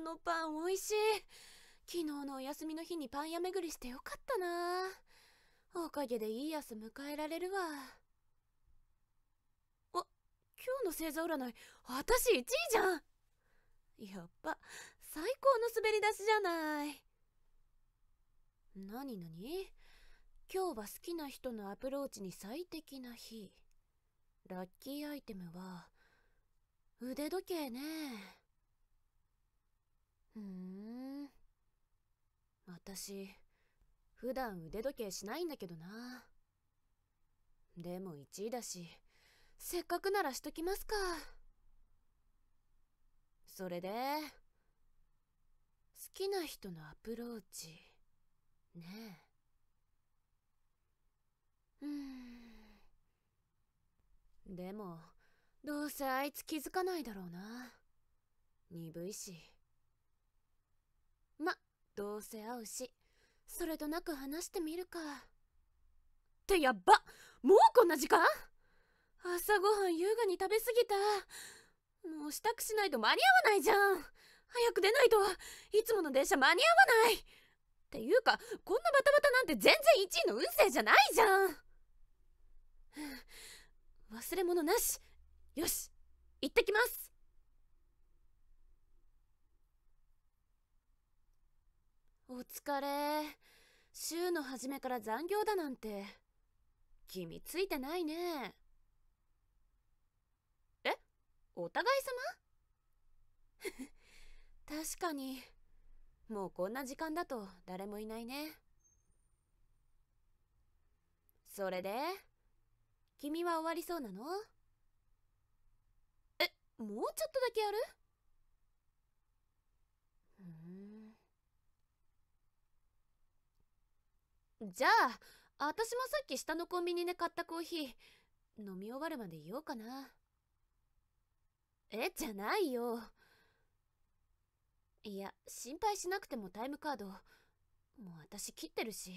このパン美味しい昨日のお休みの日にパン屋巡りしてよかったなおかげでいい朝迎えられるわあ今日の星座占い私1位じゃんやっぱ最高の滑り出しじゃないなになに今日は好きな人のアプローチに最適な日ラッキーアイテムは腕時計ねふん私普段腕時計しないんだけどなでも1位だしせっかくならしときますかそれで好きな人のアプローチねえうんでもどうせあいつ気づかないだろうな鈍いしま、どうせ会うし、それとなく話してみるか。ってやっばもうこんな時間朝ごはん優雅に食べ過ぎた。もう支度しないと間に合わないじゃん。早く出ないと、いつもの電車間に合わない。っていうか、こんなバタバタなんて全然1位の運勢じゃないじゃん。忘れ物なし。よし、行ってきます。お疲れ。週の初めから残業だなんて。君ついてないね。えお互い様 確かに。もうこんな時間だと誰もいないね。それで君は終わりそうなのえ、もうちょっとだけやるじゃあ、私もさっき下のコンビニで買ったコーヒー、飲み終わるまで言おうかな。え、じゃないよ。いや、心配しなくてもタイムカード、もう私切ってるし。っ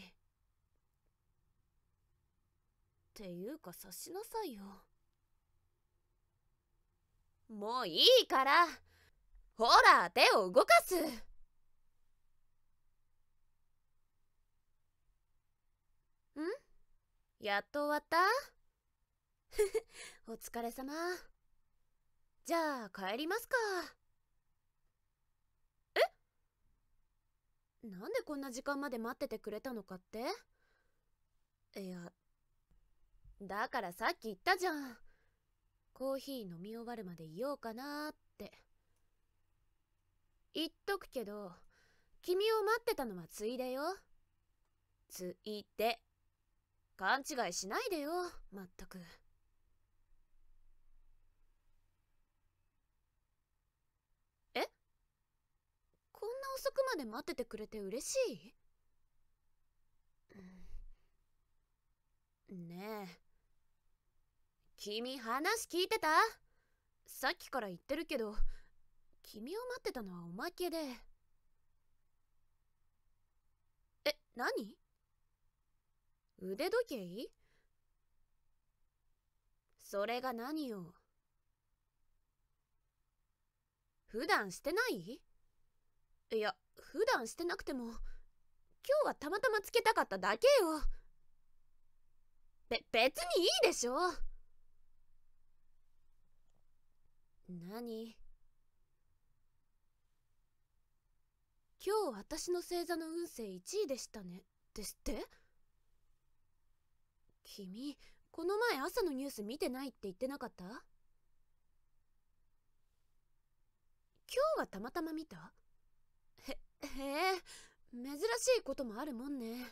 ていうか察しなさいよ。もういいからほら手を動かすやっと終わった お疲れ様。じゃあ帰りますか。えなんでこんな時間まで待っててくれたのかっていや、だからさっき言ったじゃん。コーヒー飲み終わるまでいようかなって。言っとくけど、君を待ってたのはついでよ。ついで。勘違いしないでよまったく。えこんな遅くまで待っててくれて嬉しい、ねえ君話聞いてたさっきから言ってるけど君を待ってたのはおまけでえ何腕時計それが何よ普段してないいや普段してなくても今日はたまたまつけたかっただけよべ別にいいでしょ何今日私の星座の運勢1位でしたねですって君この前朝のニュース見てないって言ってなかった今日はたまたま見たへへえ珍しいこともあるもんね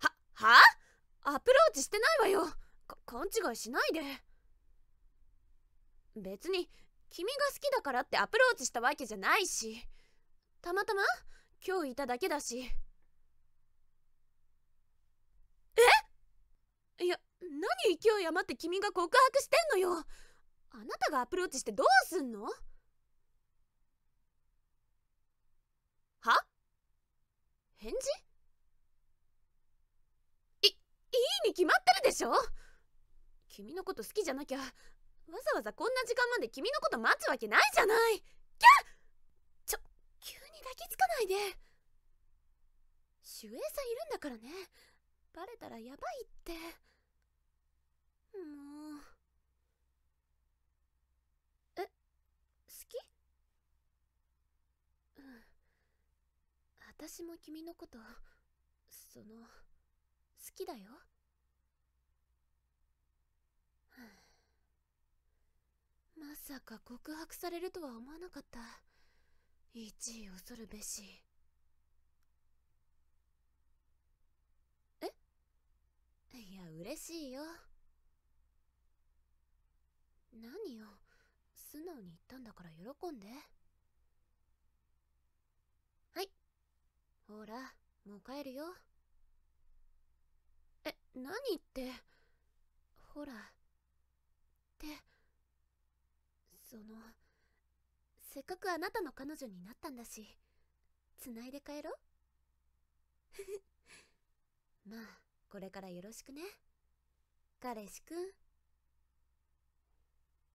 ははアプローチしてないわよ勘違いしないで別に君が好きだからってアプローチしたわけじゃないしたまたま今日いただけだし。いや何勢い余って君が告白してんのよあなたがアプローチしてどうすんのは返事いいいに決まってるでしょ君のこと好きじゃなきゃわざわざこんな時間まで君のこと待つわけないじゃないキャちょ急に抱きつかないで守衛さんいるんだからねバレたらやばいって。もうえ好きうん私も君のことその好きだよまさか告白されるとは思わなかった一位恐るべしえいや嬉しいよ何よ素直に言ったんだから喜んではいほらもう帰るよえ何ってほらってそのせっかくあなたの彼女になったんだしつないで帰ろ まあこれからよろしくね彼氏くん